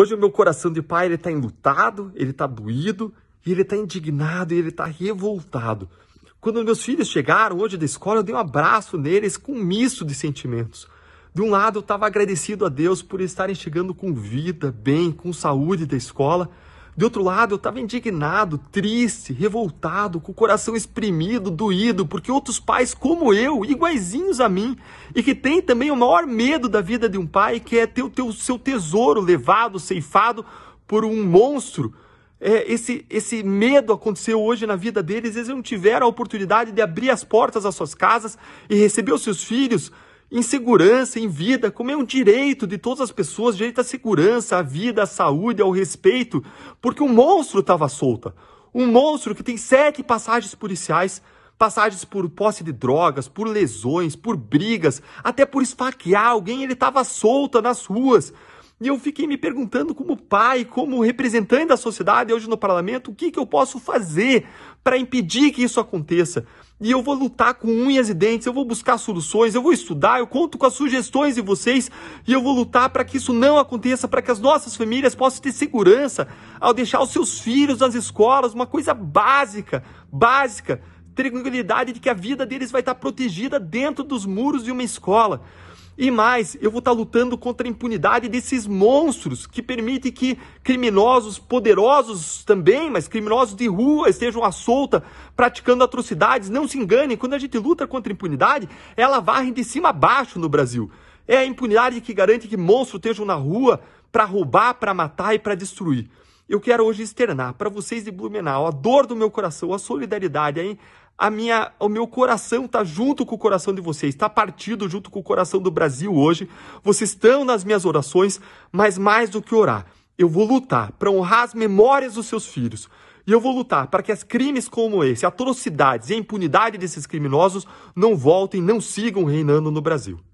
Hoje o meu coração de pai ele está enlutado, ele está doído, e ele está indignado, e ele está revoltado. Quando meus filhos chegaram hoje da escola, eu dei um abraço neles com um misto de sentimentos. De um lado, eu estava agradecido a Deus por estarem chegando com vida, bem, com saúde da escola. De outro lado, eu estava indignado, triste, revoltado, com o coração exprimido, doído, porque outros pais como eu, iguaizinhos a mim, e que tem também o maior medo da vida de um pai, que é ter o teu, seu tesouro levado, ceifado por um monstro. É, esse, esse medo aconteceu hoje na vida deles, eles não tiveram a oportunidade de abrir as portas das suas casas e receber os seus filhos em segurança, em vida, como é um direito de todas as pessoas, direito à segurança, à vida, à saúde, ao respeito, porque um monstro estava solta. Um monstro que tem sete passagens policiais, passagens por posse de drogas, por lesões, por brigas, até por esfaquear alguém, ele estava solta nas ruas. E eu fiquei me perguntando, como pai, como representante da sociedade hoje no parlamento, o que, que eu posso fazer para impedir que isso aconteça. E eu vou lutar com unhas e dentes, eu vou buscar soluções, eu vou estudar, eu conto com as sugestões de vocês e eu vou lutar para que isso não aconteça, para que as nossas famílias possam ter segurança ao deixar os seus filhos nas escolas, uma coisa básica, básica, tranquilidade de que a vida deles vai estar protegida dentro dos muros de uma escola. E mais, eu vou estar lutando contra a impunidade desses monstros que permitem que criminosos poderosos também, mas criminosos de rua estejam à solta praticando atrocidades. Não se enganem, quando a gente luta contra a impunidade, ela varre de cima a baixo no Brasil. É a impunidade que garante que monstros estejam na rua para roubar, para matar e para destruir eu quero hoje externar para vocês de Blumenau a dor do meu coração, a solidariedade, a minha, o meu coração está junto com o coração de vocês, está partido junto com o coração do Brasil hoje. Vocês estão nas minhas orações, mas mais do que orar, eu vou lutar para honrar as memórias dos seus filhos. E eu vou lutar para que as crimes como esse, atrocidades e a impunidade desses criminosos não voltem, não sigam reinando no Brasil.